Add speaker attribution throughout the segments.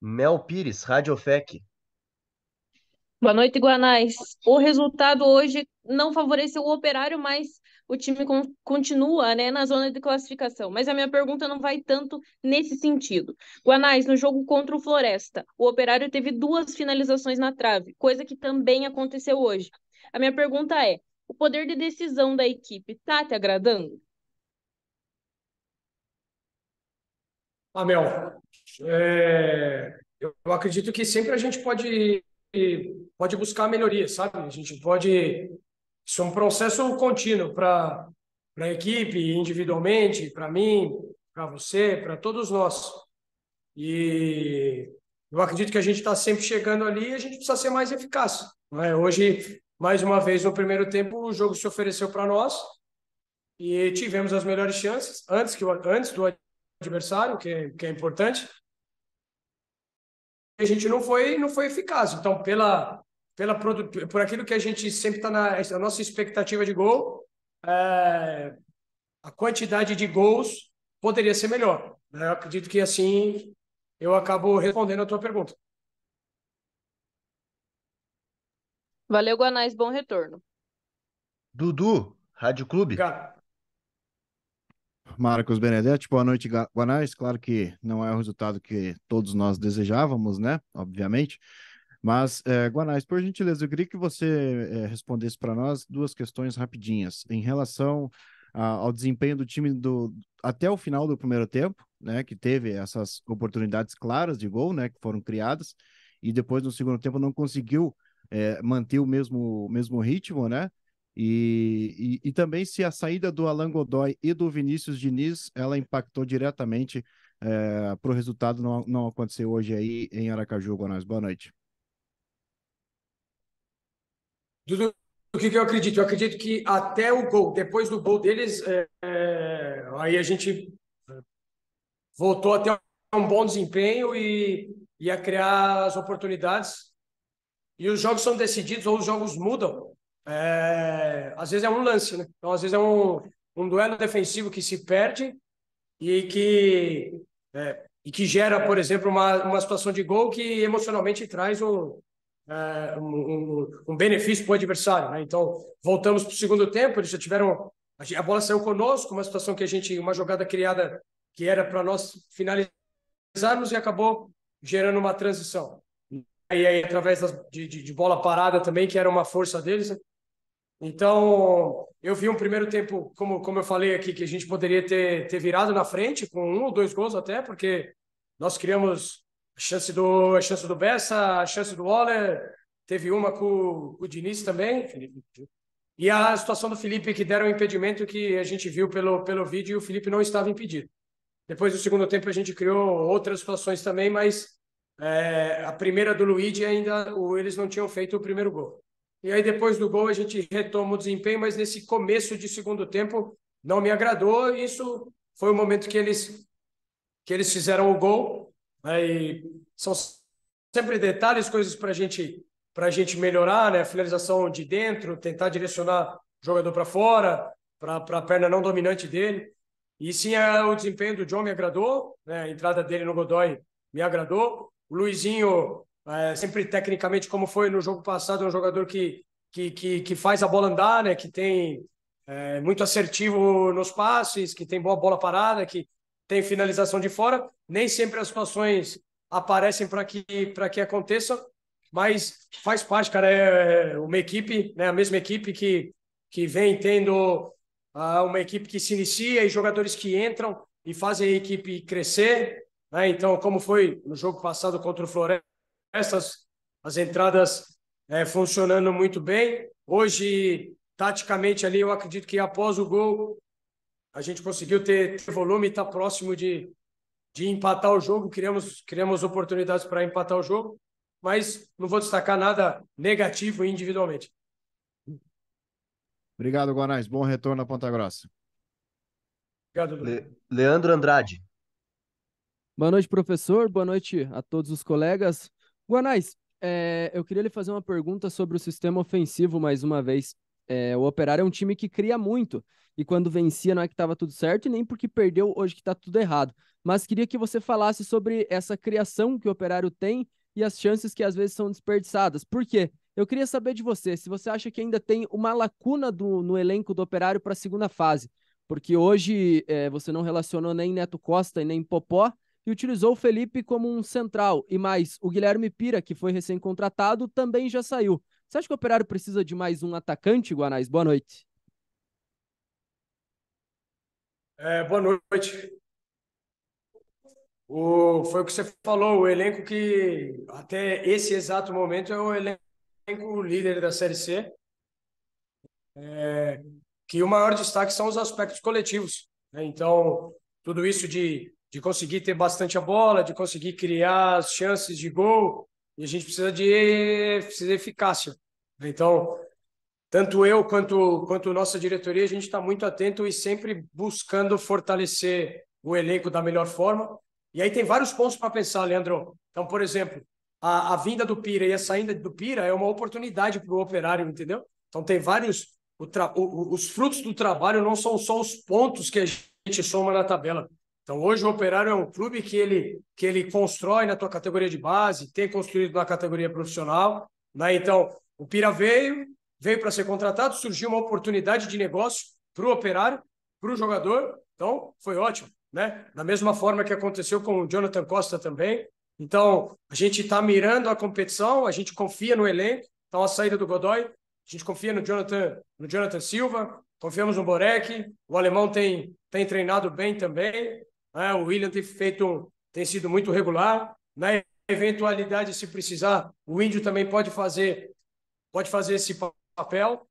Speaker 1: Mel Pires, Radiofec.
Speaker 2: Boa noite, Guanais. O resultado hoje não favoreceu o operário, mas o time continua né, na zona de classificação. Mas a minha pergunta não vai tanto nesse sentido. Guanais, no jogo contra o Floresta, o operário teve duas finalizações na trave, coisa que também aconteceu hoje. A minha pergunta é: o poder de decisão da equipe está te agradando? Ah, Mel, é, eu acredito que sempre a gente pode, pode buscar melhoria, sabe? A gente pode. Isso é um processo contínuo para a equipe, individualmente, para mim, para você, para todos nós. E eu acredito que a gente está sempre chegando ali e a gente precisa ser mais eficaz. É? Hoje, mais uma vez, no primeiro tempo, o jogo se ofereceu para nós e tivemos as melhores chances antes, que, antes do adversário, que, é, que é importante a gente não foi, não foi eficaz. Então, pela, pela, por aquilo que a gente sempre está na a nossa expectativa de gol, é, a quantidade de gols poderia ser melhor. Né? Eu acredito que assim eu acabo respondendo a tua pergunta. Valeu, Guanais, bom retorno.
Speaker 1: Dudu, Rádio Clube. Obrigado. Marcos Benedetti, boa noite, Guanais. Claro que não é o resultado que todos nós desejávamos, né? Obviamente. Mas, é, Guanais, por gentileza, eu queria que você é, respondesse para nós duas questões rapidinhas. Em relação a, ao desempenho do time do, até o final do primeiro tempo, né? Que teve essas oportunidades claras de gol, né? Que foram criadas. E depois, no segundo tempo, não conseguiu é, manter o mesmo, mesmo ritmo, né? E, e, e, também se a saída do Alan Godoy e do Vinícius Diniz, ela impactou diretamente é, eh, para o resultado não, não acontecer hoje aí em Aracaju, Goiás. Boa noite.
Speaker 2: Dudu, o que, que, eu acredito? Eu acredito que até o gol, depois do gol deles, é, é, aí a gente voltou até um bom desempenho e, e a criar as oportunidades. E os jogos são decididos ou os jogos mudam é, às vezes é um lance, né? Então, às vezes é um, um duelo defensivo que se perde e que, é, e que gera, por exemplo, uma, uma situação de gol que emocionalmente traz um, é, um, um, benefício para o adversário, né? Então, voltamos para o segundo tempo, eles já tiveram... A bola saiu conosco, uma situação que a gente... Uma jogada criada que era para nós finalizarmos e acabou gerando uma transição. E aí, através das, de, de, de, bola parada também, que era uma força deles, né? Então, eu vi um primeiro tempo, como, como eu falei aqui, que a gente poderia ter, ter virado na frente, com um ou dois gols até, porque nós criamos a chance do, a chance do Bessa, a chance do Waller, teve uma com, com o Diniz também, E a situação do Felipe, que deram um impedimento que a gente viu pelo, pelo vídeo e o Felipe não estava impedido. Depois do segundo tempo, a gente criou outras situações também, mas é, a primeira do Luigi ainda o, eles não tinham feito o primeiro gol. E aí, depois do gol, a gente retoma o desempenho, mas nesse começo de segundo tempo não me agradou. Isso foi o momento que eles, que eles fizeram o gol. Aí né? são sempre detalhes, coisas para gente, a gente melhorar, né? Finalização de dentro, tentar direcionar o jogador para fora, para a perna não dominante dele. E sim, é, o desempenho do John me agradou, né? a entrada dele no Godoy me agradou. O Luizinho é, sempre tecnicamente, como foi no jogo passado, é um jogador que, que, que, que faz a bola andar, né? que tem é, muito assertivo nos passes, que tem boa bola parada, que tem finalização de fora. Nem sempre as situações aparecem para que, que aconteça, mas faz parte, cara. É, é uma equipe, né? a mesma equipe que, que vem tendo uh, uma equipe que se inicia e jogadores que entram e fazem a equipe crescer. Né? Então, como foi no jogo passado contra o Floresta essas as entradas é, funcionando muito bem. Hoje, taticamente ali, eu acredito que após o gol, a gente conseguiu ter, ter volume, está próximo de, de empatar o jogo, criamos, criamos oportunidades para empatar o jogo, mas não vou destacar nada negativo individualmente.
Speaker 1: Obrigado, Guanais. Bom retorno à
Speaker 2: Ponta Grossa. Obrigado, Le Leandro Andrade. Boa noite, professor. Boa noite a todos os colegas. Guanais, é, eu queria lhe fazer uma pergunta sobre o sistema ofensivo mais uma vez. É, o Operário é um time que cria muito. E quando vencia, não é que estava tudo certo, e nem porque perdeu hoje que está tudo errado. Mas queria que você falasse sobre essa criação que o Operário tem e as chances que às vezes são desperdiçadas. Por quê? Eu queria saber de você se você acha que ainda tem uma lacuna do, no elenco do Operário para a segunda fase. Porque hoje é, você não relacionou nem Neto Costa e nem Popó, e utilizou o Felipe como um central. E mais, o Guilherme Pira, que foi recém-contratado, também já saiu. Você acha que o Operário precisa de mais um atacante, Guanais? Boa noite. É, boa noite. O, foi o que você falou, o elenco que até esse exato momento é o elenco líder da Série C. É, que o maior destaque são os aspectos coletivos. Né? Então, tudo isso de de conseguir ter bastante a bola, de conseguir criar as chances de gol, e a gente precisa de, precisa de eficácia. Então, tanto eu quanto, quanto nossa diretoria, a gente está muito atento e sempre buscando fortalecer o elenco da melhor forma. E aí tem vários pontos para pensar, Leandro. Então, por exemplo, a, a vinda do Pira e a saída do Pira é uma oportunidade para o operário, entendeu? Então, tem vários. O tra, o, os frutos do trabalho não são só os pontos que a gente soma na tabela. Então, hoje o Operário é um clube que ele, que ele constrói na tua categoria de base, tem construído na categoria profissional. Né? Então, o Pira veio, veio para ser contratado, surgiu uma oportunidade de negócio para o Operário, para o jogador. Então, foi ótimo. Né? Da mesma forma que aconteceu com o Jonathan Costa também. Então, a gente está mirando a competição, a gente confia no elenco. Então, a saída do Godoy, a gente confia no Jonathan, no Jonathan Silva, confiamos no Borek, o alemão tem, tem treinado bem também. É, o William tem feito, tem sido muito regular. Na né? eventualidade, se precisar, o Índio também pode fazer, pode fazer esse papel.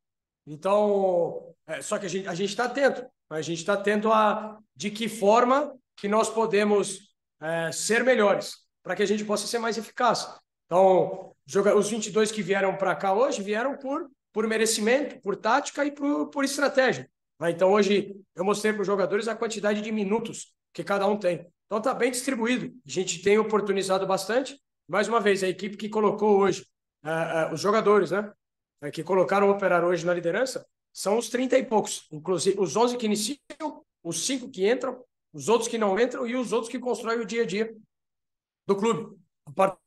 Speaker 2: Então, é, só que a gente a está atento. A gente está atento a de que forma que nós podemos é, ser melhores para que a gente possa ser mais eficaz. Então, os 22 que vieram para cá hoje vieram por, por merecimento, por tática e por, por estratégia. Né? Então, hoje eu mostrei para os jogadores a quantidade de minutos que cada um tem. Então está bem distribuído. A gente tem oportunizado bastante. Mais uma vez, a equipe que colocou hoje, uh, uh, os jogadores, né? Uh, que colocaram o Operário hoje na liderança, são os 30 e poucos. Inclusive, os 11 que iniciam, os 5 que entram, os outros que não entram e os outros que constroem o dia a dia do clube. A,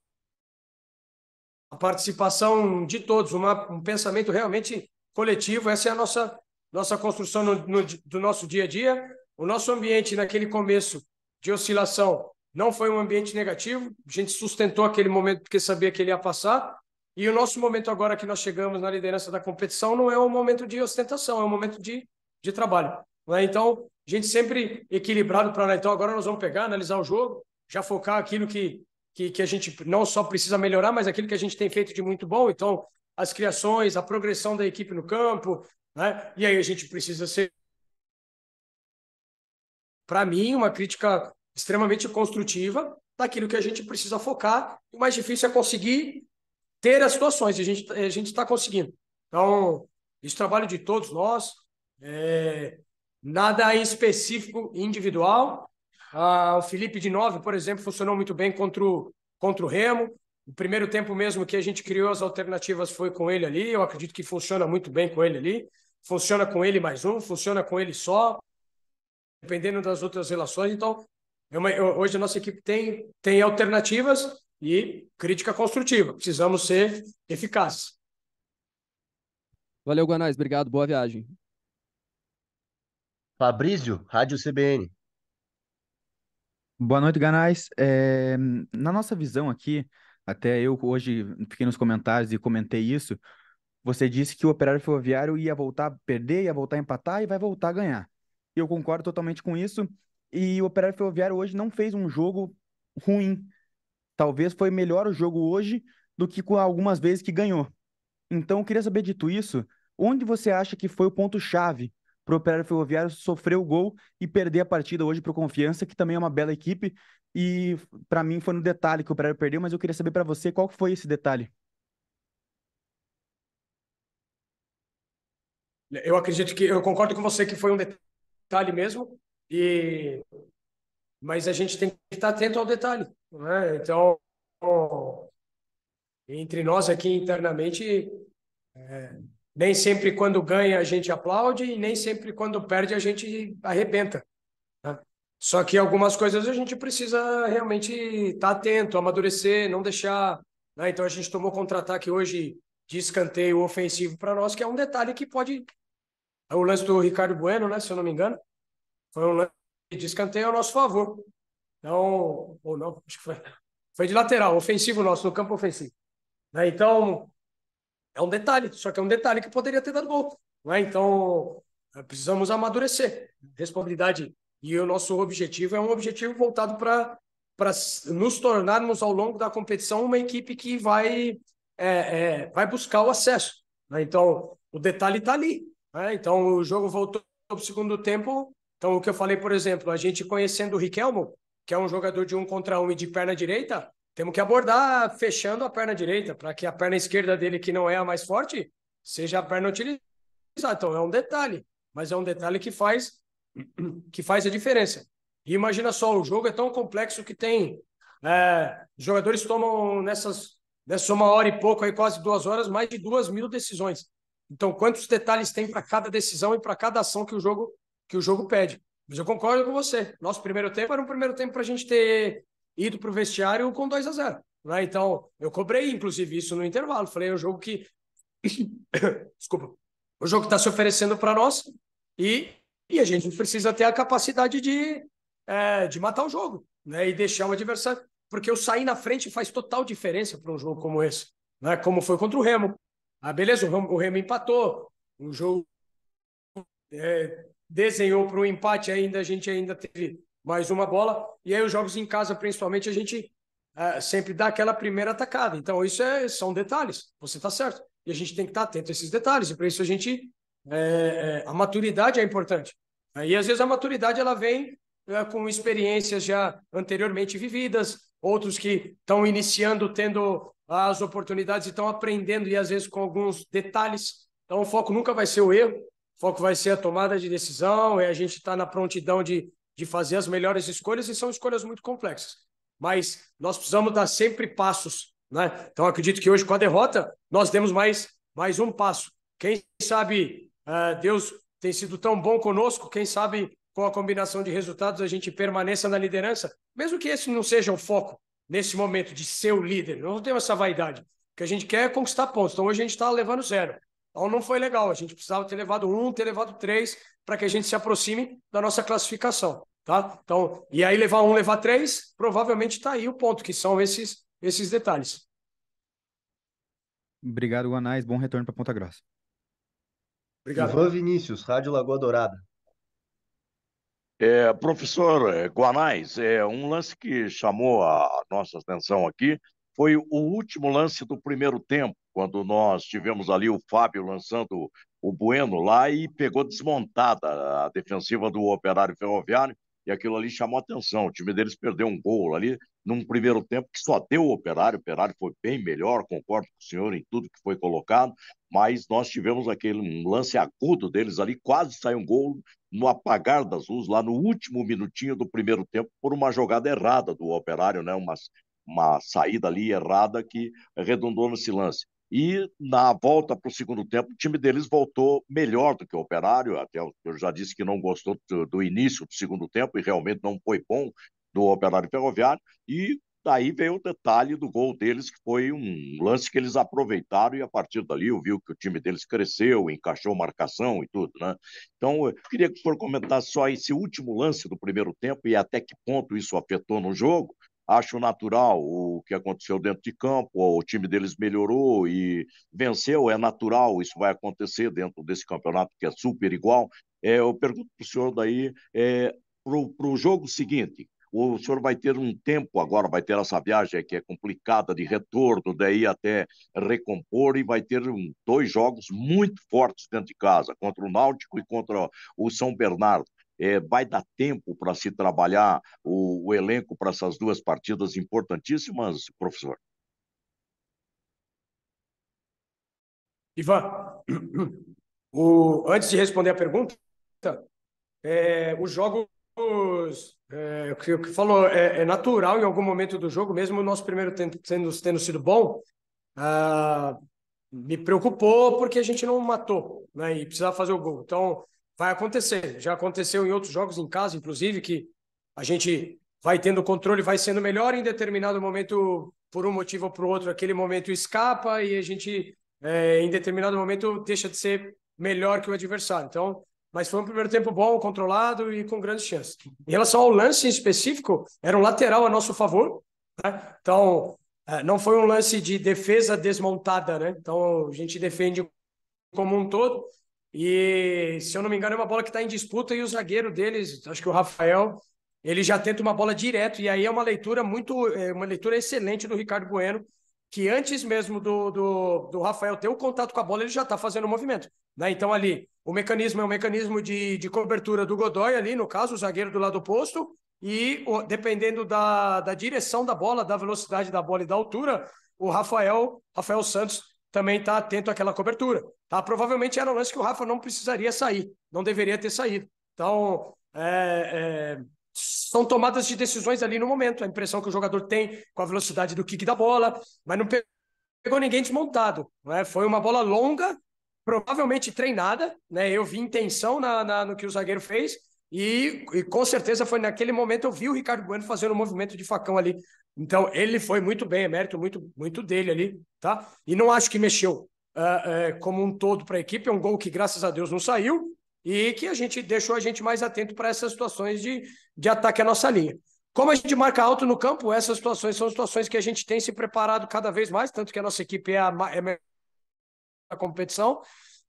Speaker 2: a participação de todos, uma, um pensamento realmente coletivo. Essa é a nossa, nossa construção no, no, do nosso dia a dia o nosso ambiente naquele começo de oscilação não foi um ambiente negativo, a gente sustentou aquele momento porque sabia que ele ia passar. E o nosso momento agora que nós chegamos na liderança da competição não é um momento de ostentação, é um momento de, de trabalho. Né? Então, a gente sempre equilibrado para. Então, agora nós vamos pegar, analisar o jogo, já focar aquilo que, que, que a gente não só precisa melhorar, mas aquilo que a gente tem feito de muito bom. Então, as criações, a progressão da equipe no campo, né? E aí a gente precisa ser para mim, uma crítica extremamente construtiva daquilo que a gente precisa focar. O mais difícil é conseguir ter as situações, e a gente a está conseguindo. Então, esse trabalho de todos nós, é, nada em específico individual. Ah, o Felipe de Nove, por exemplo, funcionou muito bem contra o, contra o Remo. O primeiro tempo mesmo que a gente criou as alternativas foi com ele ali. Eu acredito que funciona muito bem com ele ali. Funciona com ele mais um, funciona com ele só dependendo das outras relações. Então, eu, é eu, hoje a nossa equipe tem, tem alternativas e crítica construtiva. Precisamos ser eficazes.
Speaker 1: Valeu, Guanais. Obrigado. Boa viagem. Fabrício, Rádio CBN. Boa noite, Ganais. É, na nossa visão aqui, até eu hoje fiquei nos comentários e comentei
Speaker 2: isso, você disse que o operário ferroviário ia voltar a perder, ia voltar a empatar e vai voltar a ganhar eu concordo totalmente com isso. E o Operário Ferroviário hoje não fez um jogo
Speaker 1: ruim. Talvez foi melhor o jogo hoje do que com algumas vezes que ganhou. Então, eu queria saber, dito isso, onde você acha que foi o ponto-chave para o Operário Ferroviário sofrer o gol e perder a partida hoje para o Confiança, que também é uma bela equipe. E para mim foi no detalhe que o Operário perdeu, mas eu queria saber para você qual foi esse detalhe.
Speaker 2: Eu acredito que eu concordo com você que foi um detalhe detalhe mesmo. E mas a gente tem que estar atento ao detalhe, né? Então, entre nós aqui internamente, é, nem sempre quando ganha a gente aplaude e nem sempre quando perde a gente arrebenta. Né? Só que algumas coisas a gente precisa realmente estar atento, amadurecer, não deixar. Né? Então a gente tomou contra-ataque hoje de escanteio ofensivo para nós, que é um detalhe que pode é o lance do Ricardo Bueno, né, se eu não me engano, foi um lance de escanteio ao nosso favor. Então, ou não, acho que foi, foi de lateral, ofensivo nosso, no campo ofensivo. Né? Então, é um detalhe, só que é um detalhe que poderia ter dado gol. Né? Então, eh, precisamos amadurecer. Responsabilidade e o nosso objetivo é um objetivo voltado para nos tornarmos ao longo da competição uma equipe que vai, é, é, vai buscar o acesso. Né? Então, o detalhe está ali. Né? Então, o jogo voltou para o segundo tempo. Então, o que eu falei, por exemplo, a gente conhecendo o Riquelmo, que é um jogador de um contra um e de perna direita, temos que abordar fechando a perna direita, para que a perna esquerda dele, que não é a mais forte, seja a perna utilizada. Então, é um detalhe, mas é um detalhe que faz, que faz a diferença. E imagina só, o jogo é tão complexo que tem é, jogadores tomam nessas, nessa uma hora e pouco, aí quase duas horas, mais de duas mil decisões. Então, quantos detalhes tem para cada decisão e para cada ação que o jogo que o jogo pede? Mas eu concordo com você. Nosso primeiro tempo era um primeiro tempo para a gente ter ido para o vestiário com 2 a 0 né? Então, eu cobrei, inclusive, isso no intervalo. Falei, é um jogo que. Desculpa. O jogo está se oferecendo para nós e, e a gente precisa ter a capacidade de, é, de matar o jogo né? e deixar o adversário. Porque eu sair na frente faz total diferença para um jogo como esse, né? como foi contra o Remo, ah, beleza, o Remo empatou. O jogo é, desenhou para o empate ainda, a gente ainda teve mais uma bola. E aí os jogos em casa, principalmente, a gente é, sempre dá aquela primeira atacada. Então, isso é, são detalhes, você está certo. E a gente tem que estar tá atento a esses detalhes. E para isso a gente. É, é, a maturidade é importante. E às vezes a maturidade ela vem é, com experiências já anteriormente vividas, outros que estão iniciando, tendo as oportunidades e estão aprendendo, e às vezes com alguns detalhes. Então, o foco nunca vai ser o erro, o foco vai ser a tomada de decisão, e é a gente está na prontidão de, de fazer as melhores escolhas, e são escolhas muito complexas. Mas nós precisamos dar sempre passos. Né? Então, acredito que hoje, com a derrota, nós demos mais, mais um passo. Quem sabe uh, Deus tem sido tão bom conosco, quem sabe com a combinação de resultados, a gente permaneça na liderança, mesmo que esse não seja o foco nesse momento de ser o líder. Eu não tenho essa vaidade. O que a gente quer é conquistar pontos. Então hoje a gente está levando zero. Então não foi legal. A gente precisava ter levado um, ter levado três, para que a gente se aproxime da nossa classificação. Tá? Então, e aí levar um, levar três, provavelmente está aí o ponto, que são esses, esses detalhes. Obrigado, Guanais. Bom retorno para Ponta Grossa.
Speaker 1: Obrigado. Ivan Vinícius, Rádio Lagoa Dourada. É, professor é, Guanais, é, um lance que chamou a nossa atenção aqui foi o último lance do primeiro tempo, quando nós tivemos ali o Fábio lançando o Bueno lá e pegou desmontada a defensiva do Operário Ferroviário e aquilo ali chamou atenção. O time deles perdeu um gol ali num primeiro tempo que só deu o Operário. O Operário foi bem melhor, concordo com o senhor em tudo que foi colocado, mas nós tivemos aquele um lance agudo deles ali, quase saiu um gol no apagar das luzes, lá no último minutinho do primeiro tempo, por uma jogada errada do Operário, né? Uma, uma saída ali errada que redundou nesse lance. E na volta para o segundo tempo, o time deles voltou melhor do que o Operário. Até eu já disse que não gostou do, do início do segundo tempo e realmente não foi bom do Operário Ferroviário. E daí veio o detalhe do gol deles, que foi um lance que eles aproveitaram e a partir dali eu vi que o time deles cresceu, encaixou marcação e tudo, né? Então, eu queria que o senhor comentasse só esse último lance do primeiro tempo e até que ponto isso afetou no jogo, acho natural o que aconteceu dentro de campo, o time deles melhorou e venceu, é natural, isso vai acontecer dentro desse campeonato que é super igual. É, eu pergunto para o senhor daí, é, para o jogo seguinte, o senhor vai ter um tempo agora, vai ter essa viagem que é complicada de retorno, daí até recompor e vai ter um, dois jogos muito fortes dentro de casa, contra o Náutico e contra o São Bernardo. É, vai dar tempo para se trabalhar o, o elenco para essas duas partidas importantíssimas, professor?
Speaker 2: Ivan, o, antes de responder a pergunta, é, os jogos. É, o que falou é, é, natural em algum momento do jogo, mesmo o nosso primeiro tendo, tendo sido bom, ah, me preocupou porque a gente não matou né, e precisava fazer o gol. Então, vai acontecer. Já aconteceu em outros jogos em casa, inclusive, que a gente vai tendo controle, vai sendo melhor em determinado momento, por um motivo ou por outro, aquele momento escapa e a gente, é, em determinado momento, deixa de ser melhor que o adversário. Então, mas foi um primeiro tempo bom, controlado e com grandes chances. Em relação ao lance em específico, era um lateral a nosso favor. Né? Então, é, não foi um lance de defesa desmontada, né? Então, a gente defende como um todo. E, se eu não me engano, é uma bola que está em disputa e o zagueiro deles, acho que o Rafael, ele já tenta uma bola direto. E aí é uma leitura muito, é uma leitura excelente do Ricardo Bueno, que antes mesmo do, do, do Rafael ter o contato com a bola, ele já está fazendo o movimento. Né? Então, ali, o mecanismo é um mecanismo de, de cobertura do Godoy, ali, no caso, o zagueiro do lado oposto, e dependendo da, da direção da bola, da velocidade da bola e da altura, o Rafael, Rafael Santos também está atento àquela cobertura. Tá? Provavelmente era um lance que o Rafa não precisaria sair, não deveria ter saído. Então, é, é, são tomadas de decisões ali no momento, a impressão que o jogador tem com a velocidade do kick da bola, mas não pegou ninguém desmontado. é? Foi uma bola longa, provavelmente treinada, né? eu vi intenção na, na, no que o zagueiro fez, e, e, com certeza foi naquele momento eu vi o Ricardo Bueno fazendo um movimento de facão ali. Então ele foi muito bem, é mérito muito, muito dele ali, tá? E não acho que mexeu uh, uh, como um todo para a equipe. É um gol que graças a Deus não saiu e que a gente deixou a gente mais atento para essas situações de, de ataque à nossa linha. Como a gente marca alto no campo, essas situações são situações que a gente tem se preparado cada vez mais, tanto que a nossa equipe é a, é a competição.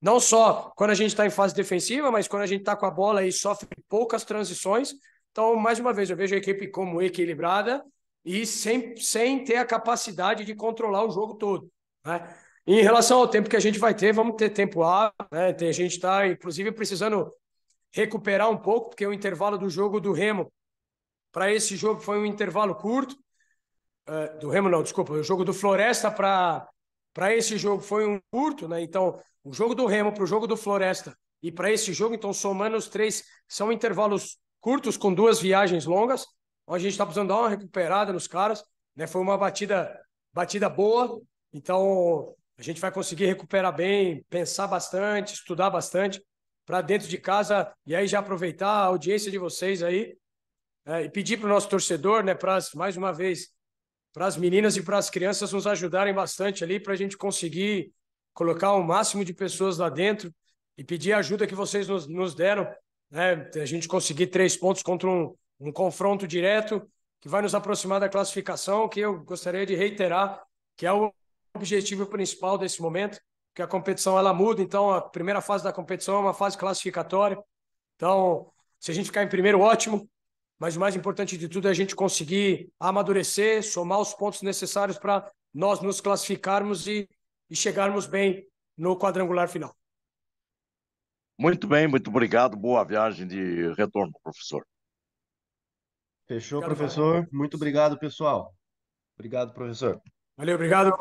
Speaker 2: Não só quando a gente está em fase defensiva, mas quando a gente está com a bola e sofre poucas transições. Então, mais uma vez, eu vejo a equipe como equilibrada e sem, sem ter a capacidade de controlar o jogo todo. Né? Em relação ao tempo que a gente vai ter, vamos ter tempo A. Né? A gente está, inclusive, precisando recuperar um pouco, porque o intervalo do jogo do Remo para esse jogo foi um intervalo curto. Uh, do Remo, não, desculpa. O jogo do Floresta para esse jogo foi um curto, né? Então, o jogo do Remo para o jogo do Floresta e para esse jogo, então somando os três, são intervalos curtos com duas viagens longas. Então a gente está precisando dar uma recuperada nos caras. Né? Foi uma batida, batida boa, então a gente vai conseguir recuperar bem, pensar bastante, estudar bastante para dentro de casa e aí já aproveitar a audiência de vocês aí é, e pedir para o nosso torcedor, né, para mais uma vez para as meninas e para as crianças nos ajudarem bastante ali para a gente conseguir colocar o máximo de pessoas lá dentro e pedir a ajuda que vocês nos, nos deram. Né? A gente conseguir três pontos contra um, um confronto direto que vai nos aproximar da classificação, que eu gostaria de reiterar, que é o objetivo principal desse momento, que a competição ela muda, então a primeira fase da competição é uma fase classificatória. Então, se a gente ficar em primeiro, ótimo, mas o mais importante de tudo é a gente conseguir amadurecer, somar os pontos necessários para nós nos classificarmos e e chegarmos bem
Speaker 1: no quadrangular final. Muito bem, muito obrigado. Boa viagem de retorno, professor. Fechou, professor. Muito obrigado, pessoal. Obrigado, professor. Valeu, obrigado.